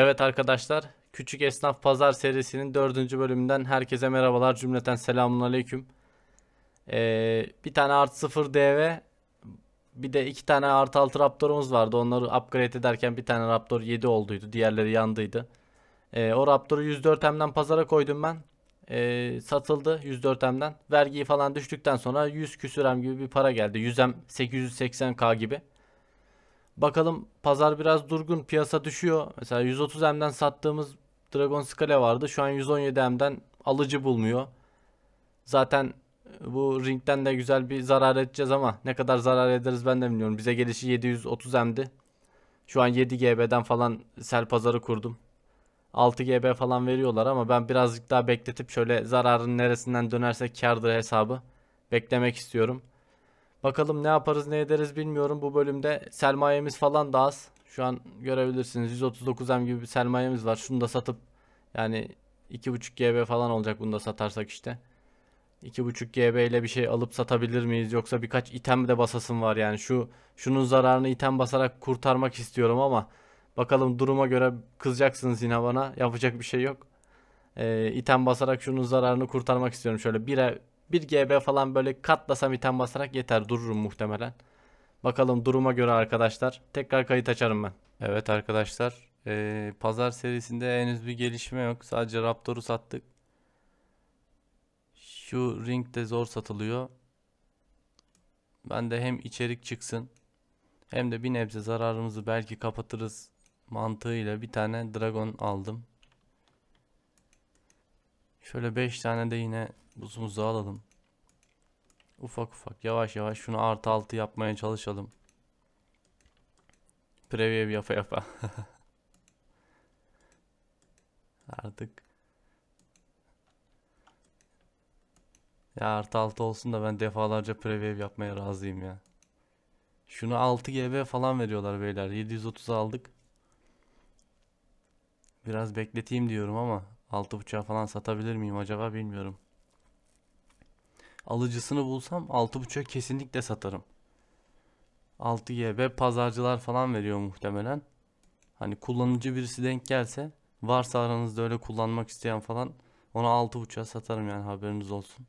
Evet arkadaşlar, Küçük Esnaf Pazar serisinin dördüncü bölümünden herkese merhabalar. Cümleten selamun aleyküm. Ee, bir tane art sıfır DV, bir de iki tane art altı Raptor'umuz vardı. Onları upgrade ederken bir tane Raptor 7 olduydu. Diğerleri yandıydı. Ee, o Raptor'u 104M'den pazara koydum ben. Ee, satıldı 104M'den. Vergiyi falan düştükten sonra 100 küsürem gibi bir para geldi. 100M 880K gibi. Bakalım pazar biraz durgun. Piyasa düşüyor. Mesela 130M'den sattığımız Dragon Scale vardı. Şu an 117M'den alıcı bulmuyor. Zaten e, bu ringden de güzel bir zarar edeceğiz ama ne kadar zarar ederiz ben de bilmiyorum. Bize gelişi 730M'di. Şu an 7 GB'den falan sel pazarı kurdum. 6 GB falan veriyorlar ama ben birazcık daha bekletip şöyle zararın neresinden dönerse kardır hesabı beklemek istiyorum. Bakalım ne yaparız ne ederiz bilmiyorum. Bu bölümde sermayemiz falan da az. Şu an görebilirsiniz 139 M gibi bir sermayemiz var. Şunu da satıp yani 2.5 GB falan olacak bunu da satarsak işte. 2.5 GB ile bir şey alıp satabilir miyiz yoksa birkaç item de basasım var yani şu şunun zararını item basarak kurtarmak istiyorum ama bakalım duruma göre kızacaksınız yine bana yapacak bir şey yok. Ee, item basarak şunun zararını kurtarmak istiyorum şöyle 1'e bir GB falan böyle katlasam item basarak yeter dururum muhtemelen. Bakalım duruma göre arkadaşlar. Tekrar kayıt açarım ben. Evet arkadaşlar. Ee, pazar serisinde henüz bir gelişme yok. Sadece Raptor'u sattık. Şu ring de zor satılıyor. Ben de hem içerik çıksın hem de bir nebze zararımızı belki kapatırız mantığıyla bir tane dragon aldım. Şöyle 5 tane de yine Buzumuzu alalım. Ufak ufak yavaş yavaş şunu artı altı yapmaya çalışalım. Preview yapa yapa. Artık. Ya artı altı olsun da ben defalarca preview yapmaya razıyım ya. Şunu 6 GB falan veriyorlar beyler. 730 aldık. Biraz bekleteyim diyorum ama 6.5'a falan satabilir miyim acaba bilmiyorum alıcısını bulsam 6.5'a kesinlikle satarım. 6GB pazarcılar falan veriyor muhtemelen. Hani kullanıcı birisi denk gelse varsa aranızda öyle kullanmak isteyen falan ona 6.5'a satarım yani haberiniz olsun.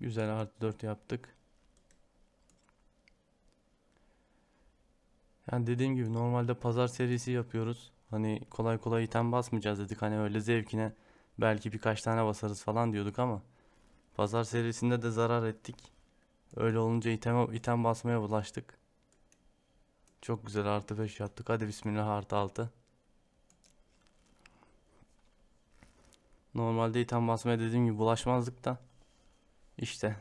Güzel artı 4 yaptık. Yani dediğim gibi normalde pazar serisi yapıyoruz. Hani kolay kolay item basmayacağız dedik. Hani öyle zevkine belki birkaç tane basarız falan diyorduk ama pazar serisinde de zarar ettik. Öyle olunca item, item basmaya bulaştık. Çok güzel artı 5 yaptık. Hadi bismillah artı 6. Normalde item basmaya dediğim gibi bulaşmazdık da. İşte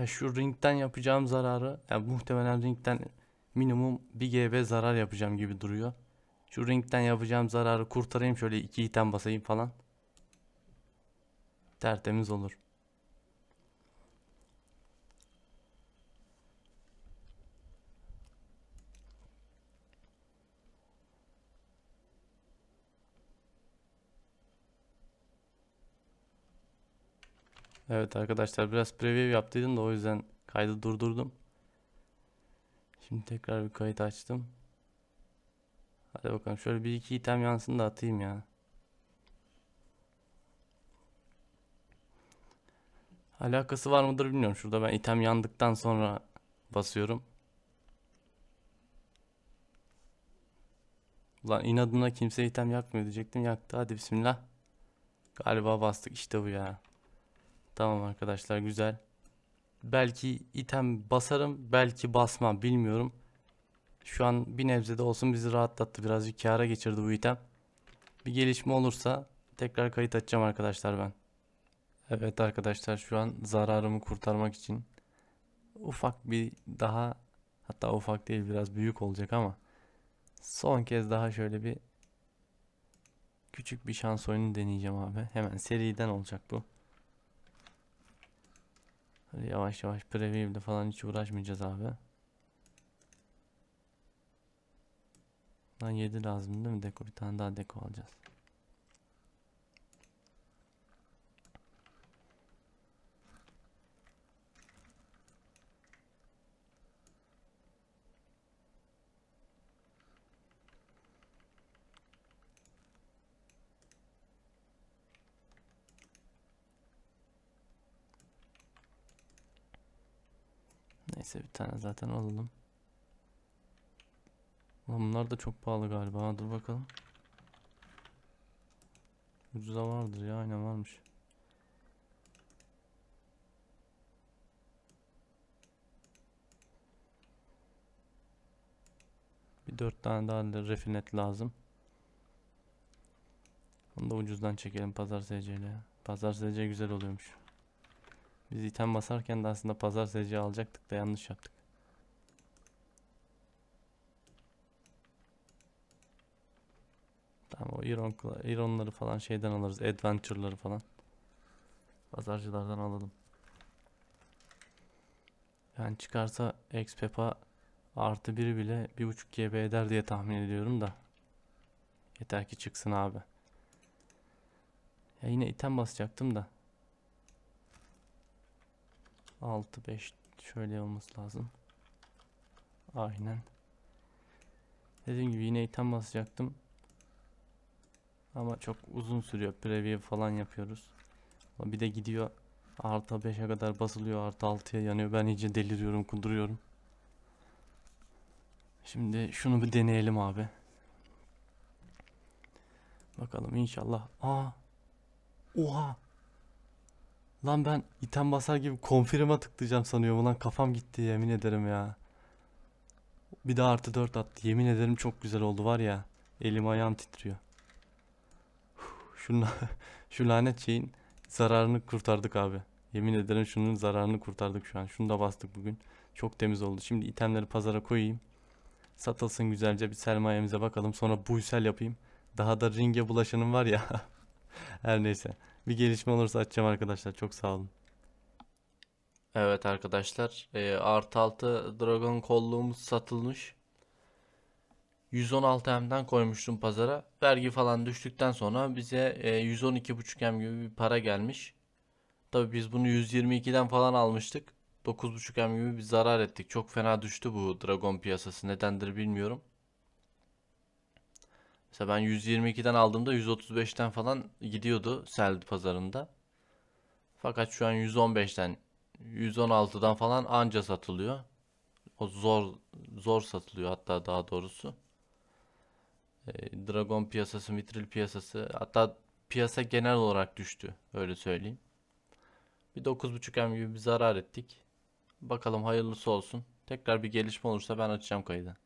Ya şu ringten yapacağım zararı yani muhtemelen ringten minimum 1 GB zarar yapacağım gibi duruyor. Şu ringten yapacağım zararı kurtarayım şöyle 2 item basayım falan. Tertemiz olur. Evet arkadaşlar biraz preview yaptıydım da o yüzden kaydı durdurdum. Şimdi tekrar bir kayıt açtım. Hadi bakalım şöyle bir iki item yansın da atayım ya. Alakası var mıdır bilmiyorum. Şurada ben item yandıktan sonra basıyorum. Ulan inadına kimse item yakmıyor diyecektim. Yaktı hadi bismillah. Galiba bastık işte bu ya. Tamam arkadaşlar güzel. Belki item basarım belki basmam bilmiyorum. Şu an bir nebze de olsun bizi rahatlattı. Birazcık kâra geçirdi bu item. Bir gelişme olursa tekrar kayıt açacağım arkadaşlar ben. Evet arkadaşlar şu an zararımı kurtarmak için ufak bir daha hatta ufak değil biraz büyük olacak ama son kez daha şöyle bir küçük bir şans oyunu deneyeceğim abi. Hemen seriden olacak bu. Böyle yavaş yavaş preview ile falan hiç uğraşmayacağız abi. Lan 7 lazım değil mi deko? Bir tane daha deko alacağız. Neyse bir tane zaten alalım. Ulan bunlar da çok pahalı galiba. dur bakalım. Ucuza vardır ya aynen varmış. Bir dört tane daha da refinet lazım. Onu da ucuzdan çekelim pazar SC'yle. Pazar SC güzel oluyormuş. Biz item basarken de aslında pazar seci alacaktık da yanlış yaptık. Tamam o iron, ironları falan şeyden alırız. Adventure'ları falan. Pazarcılardan alalım. Yani çıkarsa XPEP'a artı biri bile 1.5 GB eder diye tahmin ediyorum da. Yeter ki çıksın abi. Ya yine item basacaktım da. 6 5 şöyle olması lazım. Aynen. Dediğim gibi yine item basacaktım. Ama çok uzun sürüyor. Preview falan yapıyoruz. Bir de gidiyor artı 5'e kadar basılıyor. Artı 6'ya yanıyor. Ben iyice deliriyorum, kuduruyorum. Şimdi şunu bir deneyelim abi. Bakalım inşallah. Aa. Oha. Lan ben item basar gibi konfirma tıklayacağım sanıyorum lan kafam gitti yemin ederim ya. Bir daha artı 4 attı yemin ederim çok güzel oldu var ya. Elim ayağım titriyor. Şuna şu lanet şeyin zararını kurtardık abi. Yemin ederim şunun zararını kurtardık şu an. Şunu da bastık bugün. Çok temiz oldu. Şimdi itemleri pazara koyayım. Satılsın güzelce bir sermayemize bakalım. Sonra buysel yapayım. Daha da ringe bulaşanım var ya. Her neyse. Bir gelişme olursa açacağım arkadaşlar. Çok sağ olun. Evet arkadaşlar. E, artı 6 Dragon kolluğumuz satılmış. 116 M'den koymuştum pazara. Vergi falan düştükten sonra bize e, 112,5 M gibi bir para gelmiş. Tabi biz bunu 122'den falan almıştık. 9,5 M gibi bir zarar ettik. Çok fena düştü bu Dragon piyasası. Nedendir bilmiyorum. Mesela ben 122'den aldığımda 135'ten falan gidiyordu sel pazarında. Fakat şu an 115'ten 116'dan falan anca satılıyor. O zor zor satılıyor hatta daha doğrusu. Ee, Dragon piyasası, Mitril piyasası hatta piyasa genel olarak düştü öyle söyleyeyim. Bir 9.5M gibi bir zarar ettik. Bakalım hayırlısı olsun. Tekrar bir gelişme olursa ben açacağım kaydı.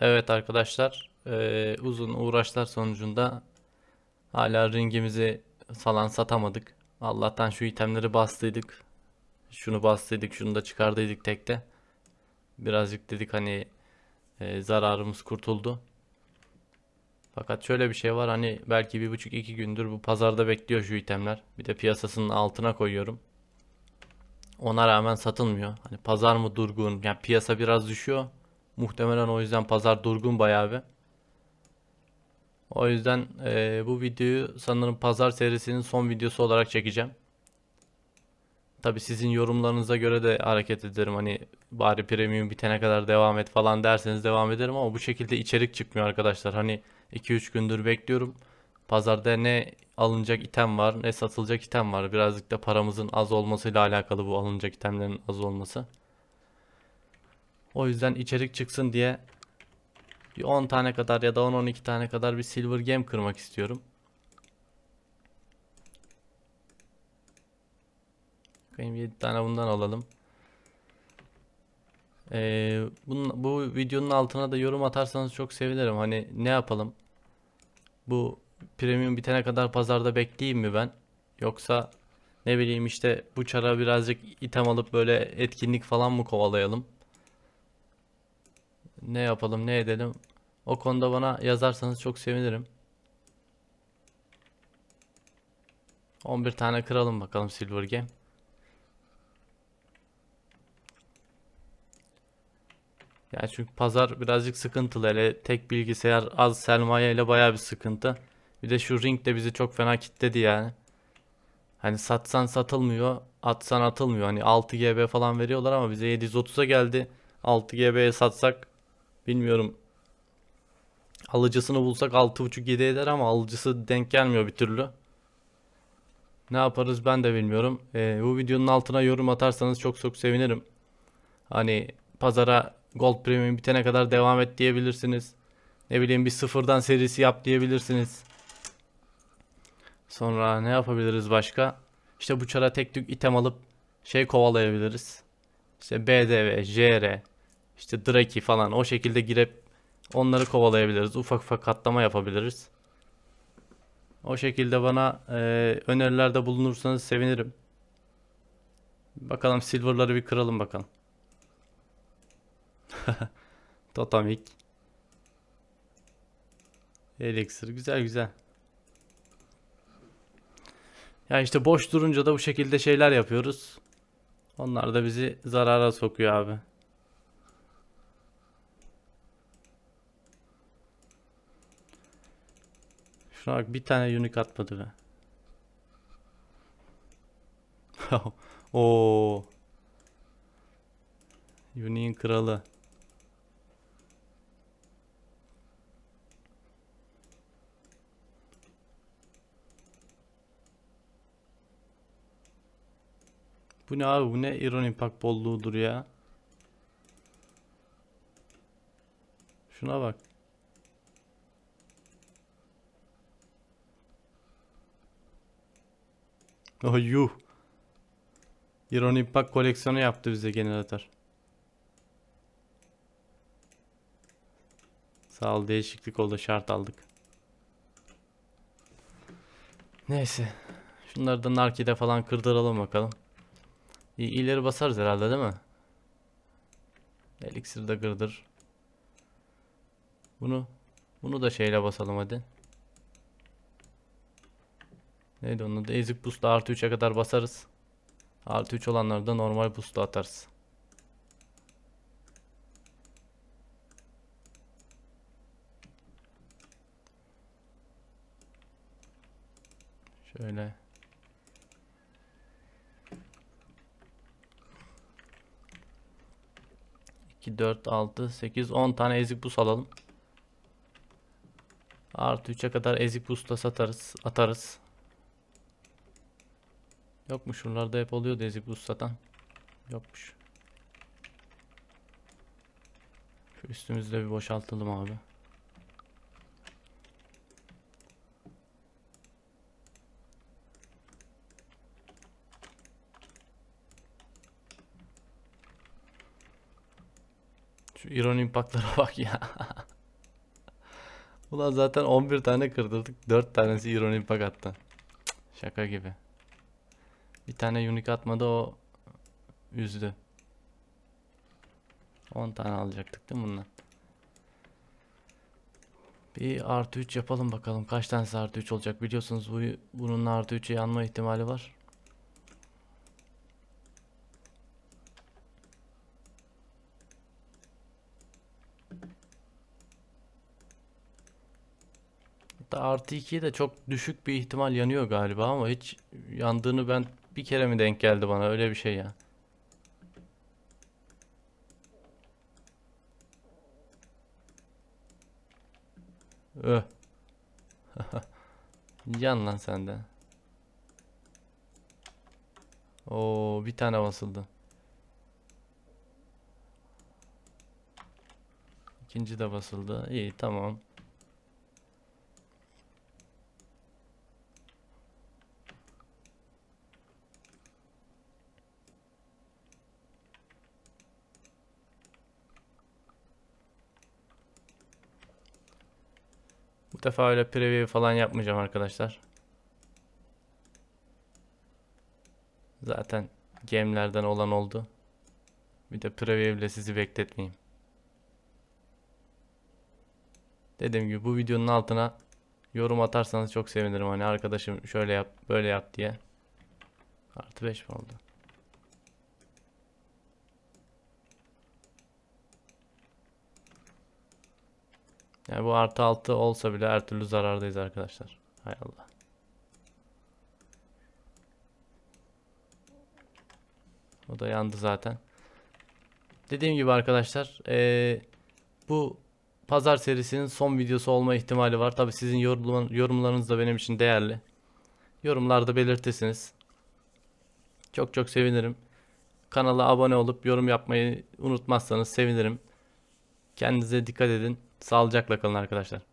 Evet arkadaşlar e, uzun uğraşlar sonucunda hala ringimizi falan satamadık. Allah'tan şu itemleri bastıydık. Şunu bastıydık şunu da çıkardıydık tekte. Birazcık dedik hani e, zararımız kurtuldu. Fakat şöyle bir şey var hani belki bir buçuk iki gündür bu pazarda bekliyor şu itemler. Bir de piyasasının altına koyuyorum. Ona rağmen satılmıyor. Hani pazar mı durgun? Yani piyasa biraz düşüyor. Muhtemelen o yüzden pazar durgun bayağı bir. O yüzden e, bu videoyu sanırım pazar serisinin son videosu olarak çekeceğim. Tabi sizin yorumlarınıza göre de hareket ederim. Hani bari premium bitene kadar devam et falan derseniz devam ederim ama bu şekilde içerik çıkmıyor arkadaşlar. Hani 2-3 gündür bekliyorum. Pazarda ne alınacak item var ne satılacak item var. Birazcık da paramızın az olmasıyla alakalı bu alınacak itemlerin az olması. O yüzden içerik çıksın diye bir 10 tane kadar ya da 10-12 tane kadar bir silver game kırmak istiyorum. Bakayım 7 tane bundan alalım. Ee, bunun, bu videonun altına da yorum atarsanız çok sevinirim. Hani ne yapalım? Bu premium bitene kadar pazarda bekleyeyim mi ben? Yoksa ne bileyim işte bu çara birazcık item alıp böyle etkinlik falan mı kovalayalım? ne yapalım ne edelim o konuda bana yazarsanız çok sevinirim. 11 tane kıralım bakalım Silver Game. Yani çünkü pazar birazcık sıkıntılı hele tek bilgisayar az sermaye ile baya bir sıkıntı. Bir de şu ring de bizi çok fena kitledi yani. Hani satsan satılmıyor, atsan atılmıyor. Hani 6 GB falan veriyorlar ama bize 730'a geldi. 6 GB'ye satsak Bilmiyorum. Alıcısını bulsak 6.5-7 eder ama alıcısı denk gelmiyor bir türlü. Ne yaparız ben de bilmiyorum. Ee, bu videonun altına yorum atarsanız çok çok sevinirim. Hani pazara Gold Premium bitene kadar devam et diyebilirsiniz. Ne bileyim bir sıfırdan serisi yap diyebilirsiniz. Sonra ne yapabiliriz başka? İşte bu çara tek tük item alıp şey kovalayabiliriz. İşte BDV, JR, işte Drake'i falan o şekilde girip onları kovalayabiliriz. Ufak ufak katlama yapabiliriz. O şekilde bana e, önerilerde bulunursanız sevinirim. Bakalım silverları bir kıralım bakalım. Totamik. Elixir güzel güzel. Ya işte boş durunca da bu şekilde şeyler yapıyoruz. Onlar da bizi zarara sokuyor abi. Şuna bak bir tane unique atmadı be. Oo. Union kralı. Bu ne abi bu ne iron impact bolluğudur ya. Şuna bak. Oh yuh. Ironic Bug koleksiyonu yaptı bize generatör. Sağ ol değişiklik oldu şart aldık. Neyse. Şunları da narkide falan kırdıralım bakalım. İyi, ileri basarız herhalde değil mi? Elixir de kırdır. Bunu bunu da şeyle basalım hadi. Neydi onun adı? Ezik boost'la artı 3'e kadar basarız. Artı 3 olanları da normal boost'la atarız. Şöyle. İki, dört, altı, sekiz, on tane ezik buz alalım. Artı üçe kadar ezik buzla satarız, atarız. Yokmuş, mu şuralarda hep oluyor dezi buz satan. Yokmuş. Şu üstümüzde bir boşaltalım abi. Şu iron impactlara bak ya. Ulan zaten 11 tane kırdırdık. 4 tanesi iron impact attı. Şaka gibi. Bir tane unique atmadı o üzdü. 10 tane alacaktık değil mi bundan? Bir artı 3 yapalım bakalım. Kaç tane artı 3 olacak? Biliyorsunuz bu, bunun artı 3'e yanma ihtimali var. Hatta artı 2'ye de çok düşük bir ihtimal yanıyor galiba ama hiç yandığını ben bir kere mi denk geldi bana öyle bir şey ya. Öh. Yan lan sende. Oo bir tane basıldı. İkinci de basıldı. İyi tamam. Bu defa öyle preview falan yapmayacağım arkadaşlar. Zaten gemlerden olan oldu. Bir de preview ile sizi bekletmeyeyim. Dediğim gibi bu videonun altına yorum atarsanız çok sevinirim. Hani arkadaşım şöyle yap böyle yap diye. Artı 5 mi oldu? Yani bu artı 6 olsa bile her türlü zarardayız arkadaşlar. Hay Allah. O da yandı zaten. Dediğim gibi arkadaşlar ee, bu pazar serisinin son videosu olma ihtimali var. Tabi sizin yorumlarınız da benim için değerli. Yorumlarda belirtirsiniz. Çok çok sevinirim. Kanala abone olup yorum yapmayı unutmazsanız sevinirim. Kendinize dikkat edin. Sağlıcakla kalın arkadaşlar.